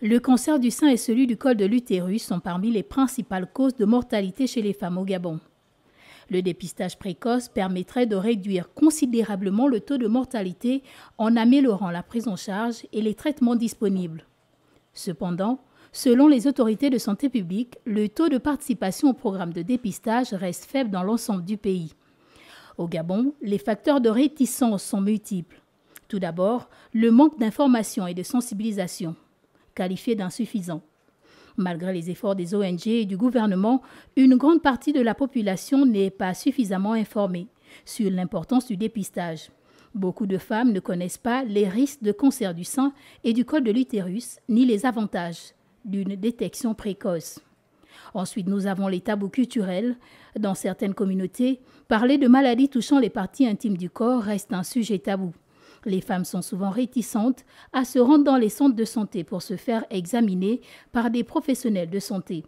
Le cancer du sein et celui du col de l'utérus sont parmi les principales causes de mortalité chez les femmes au Gabon. Le dépistage précoce permettrait de réduire considérablement le taux de mortalité en améliorant la prise en charge et les traitements disponibles. Cependant, selon les autorités de santé publique, le taux de participation au programme de dépistage reste faible dans l'ensemble du pays. Au Gabon, les facteurs de réticence sont multiples. Tout d'abord, le manque d'information et de sensibilisation qualifié d'insuffisant. Malgré les efforts des ONG et du gouvernement, une grande partie de la population n'est pas suffisamment informée sur l'importance du dépistage. Beaucoup de femmes ne connaissent pas les risques de cancer du sein et du col de l'utérus, ni les avantages d'une détection précoce. Ensuite, nous avons les tabous culturels. Dans certaines communautés, parler de maladies touchant les parties intimes du corps reste un sujet tabou. Les femmes sont souvent réticentes à se rendre dans les centres de santé pour se faire examiner par des professionnels de santé,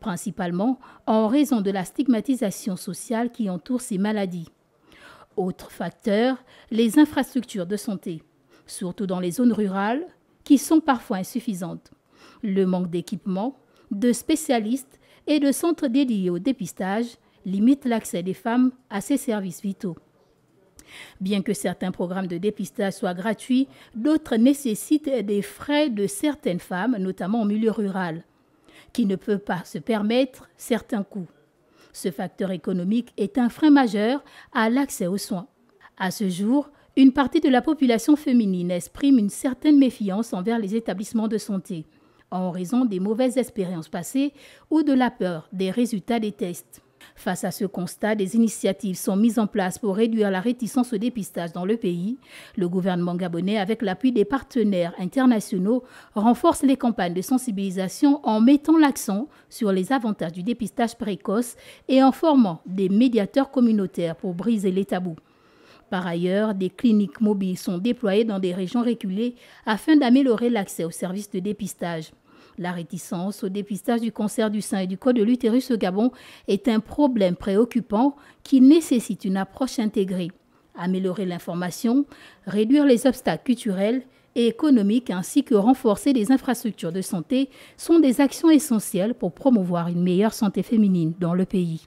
principalement en raison de la stigmatisation sociale qui entoure ces maladies. Autre facteur, les infrastructures de santé, surtout dans les zones rurales, qui sont parfois insuffisantes. Le manque d'équipement, de spécialistes et de centres dédiés au dépistage limite l'accès des femmes à ces services vitaux. Bien que certains programmes de dépistage soient gratuits, d'autres nécessitent des frais de certaines femmes, notamment en milieu rural, qui ne peuvent pas se permettre certains coûts. Ce facteur économique est un frein majeur à l'accès aux soins. À ce jour, une partie de la population féminine exprime une certaine méfiance envers les établissements de santé, en raison des mauvaises expériences passées ou de la peur des résultats des tests. Face à ce constat, des initiatives sont mises en place pour réduire la réticence au dépistage dans le pays. Le gouvernement gabonais, avec l'appui des partenaires internationaux, renforce les campagnes de sensibilisation en mettant l'accent sur les avantages du dépistage précoce et en formant des médiateurs communautaires pour briser les tabous. Par ailleurs, des cliniques mobiles sont déployées dans des régions reculées afin d'améliorer l'accès aux services de dépistage. La réticence au dépistage du cancer du sein et du col de l'utérus au Gabon est un problème préoccupant qui nécessite une approche intégrée. Améliorer l'information, réduire les obstacles culturels et économiques ainsi que renforcer les infrastructures de santé sont des actions essentielles pour promouvoir une meilleure santé féminine dans le pays.